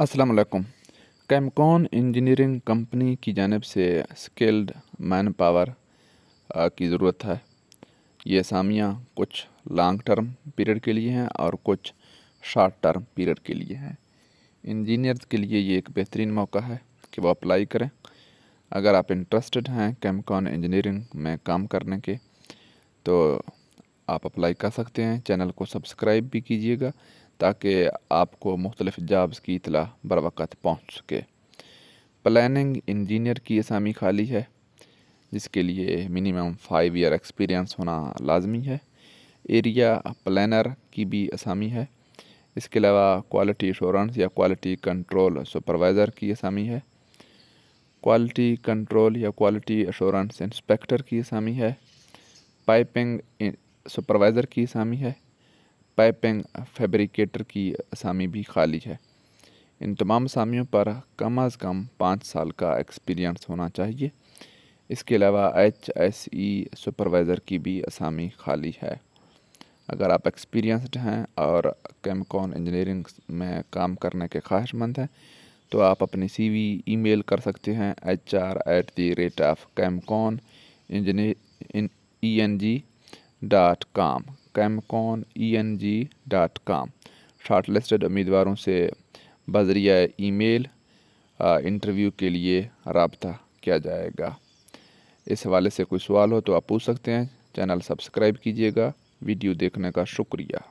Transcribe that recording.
असलकम कैमकॉन engineering company की जानब से स्किल्ड मैन पावर की ज़रूरत है ये असामियाँ कुछ लॉन्ग टर्म पीरियड के लिए हैं और कुछ शॉर्ट टर्म पीरियड के लिए हैं इंजीनियर्स के लिए ये एक बेहतरीन मौका है कि वो अप्लाई करें अगर आप इंटरेस्टेड हैं कैमकॉन इंजीनियरिंग में काम करने के तो आप अप्लाई कर सकते हैं चैनल को सब्सक्राइब भी कीजिएगा ताकि आपको मुख्तलिफ जॉब्स की इतला बर वक़्त पहुँच सके प्लानिंग इंजीनियर की असामी खाली है जिसके लिए मिनिमम फाइव ईयर एक्सपीरियंस होना लाजमी है एरिया प्लानर की भी असामी है इसके अलावा क्वालिटी एश्योरेंस या क्वालिटी कंट्रोल सुपरवाइज़र की असामी है क्वालिटी कंट्रोल या क्वालिटी एश्योरेंस इंस्पेक्टर की असामी है पाइपिंग सुपरवाइज़र की असामी है पाइपिंग फैब्रिकेटर की असामी भी खाली है इन तमाम असामियों पर कम अज़ कम पाँच साल का एक्सपीरियंस होना चाहिए इसके अलावा एच एस ई सुपरवाइज़र की भी असामी खाली है अगर आप एक्सपीरियंसड हैं और कैमकॉन इंजीनियरिंग में काम करने के ख्वाहिशमंद हैं तो आप अपनी सी वी ई मेल कर सकते हैं H R at the rate of Camcon engineer E N G dot com Camcon E N G dot com shortlisted उम्मीदवारों से बजरिया ईमेल इंटरव्यू के लिए रबता किया जाएगा इस हवाले से कोई सवाल हो तो आप पूछ सकते हैं चैनल सब्सक्राइब कीजिएगा वीडियो देखने का शुक्रिया